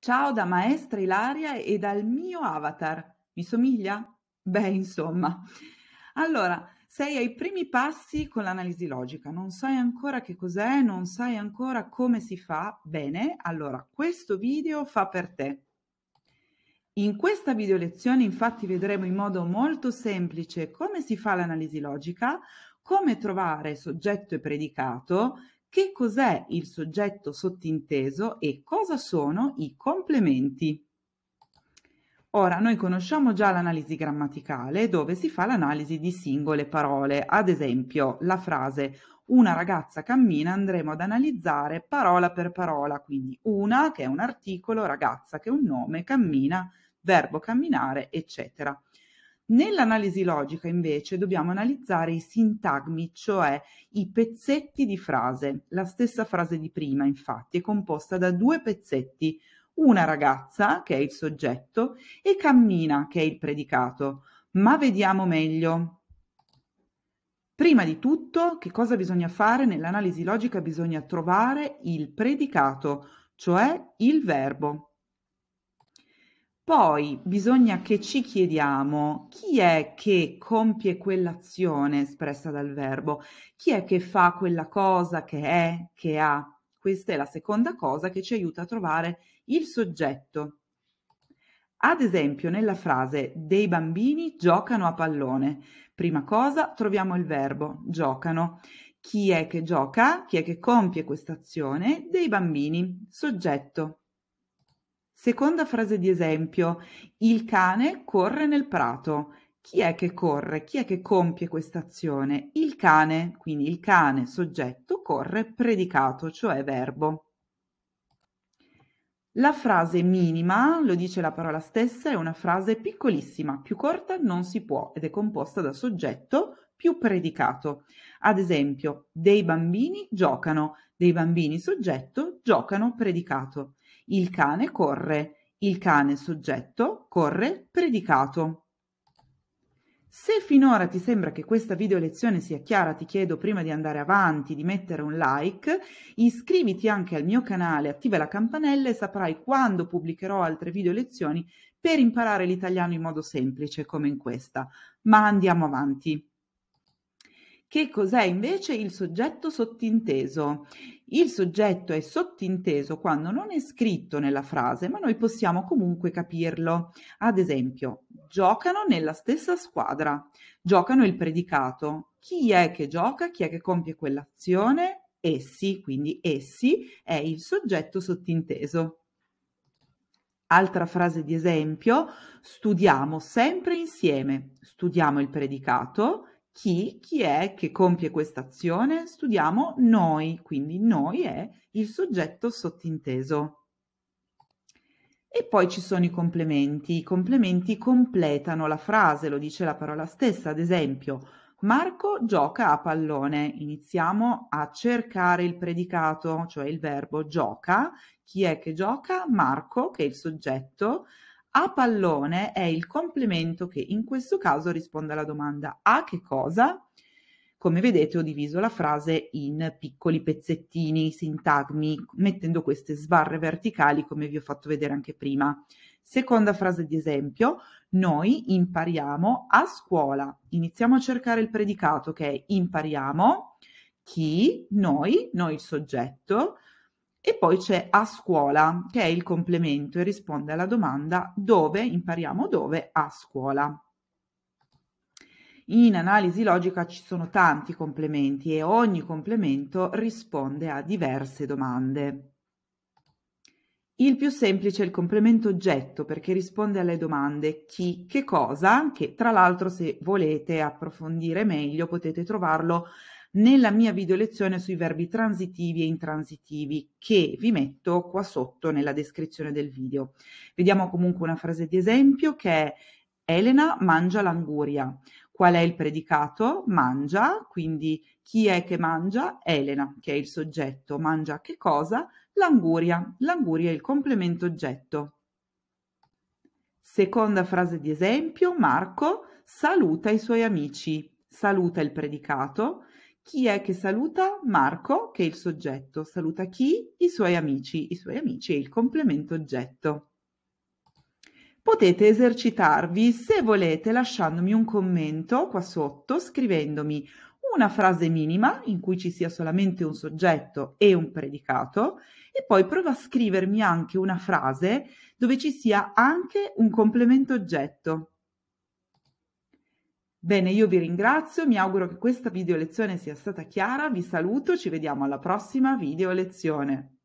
Ciao da maestra Ilaria e dal mio avatar. Mi somiglia? Beh, insomma. Allora, sei ai primi passi con l'analisi logica, non sai ancora che cos'è, non sai ancora come si fa. Bene, allora questo video fa per te. In questa video lezione infatti vedremo in modo molto semplice come si fa l'analisi logica, come trovare soggetto e predicato che cos'è il soggetto sottinteso e cosa sono i complementi? Ora, noi conosciamo già l'analisi grammaticale dove si fa l'analisi di singole parole, ad esempio la frase una ragazza cammina andremo ad analizzare parola per parola, quindi una che è un articolo, ragazza che è un nome, cammina, verbo camminare, eccetera. Nell'analisi logica invece dobbiamo analizzare i sintagmi, cioè i pezzetti di frase. La stessa frase di prima infatti è composta da due pezzetti, una ragazza che è il soggetto e cammina che è il predicato. Ma vediamo meglio. Prima di tutto, che cosa bisogna fare nell'analisi logica? Bisogna trovare il predicato, cioè il verbo. Poi bisogna che ci chiediamo chi è che compie quell'azione espressa dal verbo, chi è che fa quella cosa che è, che ha. Questa è la seconda cosa che ci aiuta a trovare il soggetto. Ad esempio, nella frase dei bambini giocano a pallone, prima cosa troviamo il verbo giocano. Chi è che gioca? Chi è che compie questa azione? Dei bambini, soggetto. Seconda frase di esempio. Il cane corre nel prato. Chi è che corre? Chi è che compie questa azione? Il cane, quindi il cane soggetto corre predicato, cioè verbo. La frase minima, lo dice la parola stessa, è una frase piccolissima, più corta non si può ed è composta da soggetto più predicato. Ad esempio, dei bambini giocano, dei bambini soggetto giocano predicato. Il cane corre. Il cane soggetto corre predicato. Se finora ti sembra che questa video lezione sia chiara, ti chiedo prima di andare avanti di mettere un like, iscriviti anche al mio canale, attiva la campanella e saprai quando pubblicherò altre video lezioni per imparare l'italiano in modo semplice come in questa. Ma andiamo avanti. Che cos'è invece il soggetto sottinteso? Il soggetto è sottinteso quando non è scritto nella frase, ma noi possiamo comunque capirlo. Ad esempio, giocano nella stessa squadra, giocano il predicato. Chi è che gioca? Chi è che compie quell'azione? Essi, quindi essi è il soggetto sottinteso. Altra frase di esempio, studiamo sempre insieme. Studiamo il predicato chi, chi è che compie questa azione? Studiamo noi, quindi noi è il soggetto sottinteso. E poi ci sono i complementi. I complementi completano la frase, lo dice la parola stessa. Ad esempio, Marco gioca a pallone. Iniziamo a cercare il predicato, cioè il verbo gioca. Chi è che gioca? Marco, che è il soggetto. A pallone è il complemento che in questo caso risponde alla domanda a che cosa? Come vedete ho diviso la frase in piccoli pezzettini, sintagmi, mettendo queste sbarre verticali come vi ho fatto vedere anche prima. Seconda frase di esempio, noi impariamo a scuola. Iniziamo a cercare il predicato che è impariamo, chi, noi, noi il soggetto, e poi c'è a scuola, che è il complemento e risponde alla domanda dove, impariamo dove, a scuola. In analisi logica ci sono tanti complementi e ogni complemento risponde a diverse domande. Il più semplice è il complemento oggetto perché risponde alle domande chi, che cosa, che tra l'altro se volete approfondire meglio potete trovarlo nella mia video lezione sui verbi transitivi e intransitivi che vi metto qua sotto nella descrizione del video. Vediamo comunque una frase di esempio che è Elena mangia l'anguria. Qual è il predicato? Mangia, quindi chi è che mangia? Elena, che è il soggetto. Mangia che cosa? L'anguria. L'anguria è il complemento oggetto. Seconda frase di esempio, Marco saluta i suoi amici. Saluta il predicato chi è che saluta? Marco, che è il soggetto. Saluta chi? I suoi amici. I suoi amici e il complemento oggetto. Potete esercitarvi se volete lasciandomi un commento qua sotto scrivendomi una frase minima in cui ci sia solamente un soggetto e un predicato e poi prova a scrivermi anche una frase dove ci sia anche un complemento oggetto. Bene, io vi ringrazio, mi auguro che questa video lezione sia stata chiara, vi saluto, ci vediamo alla prossima video lezione.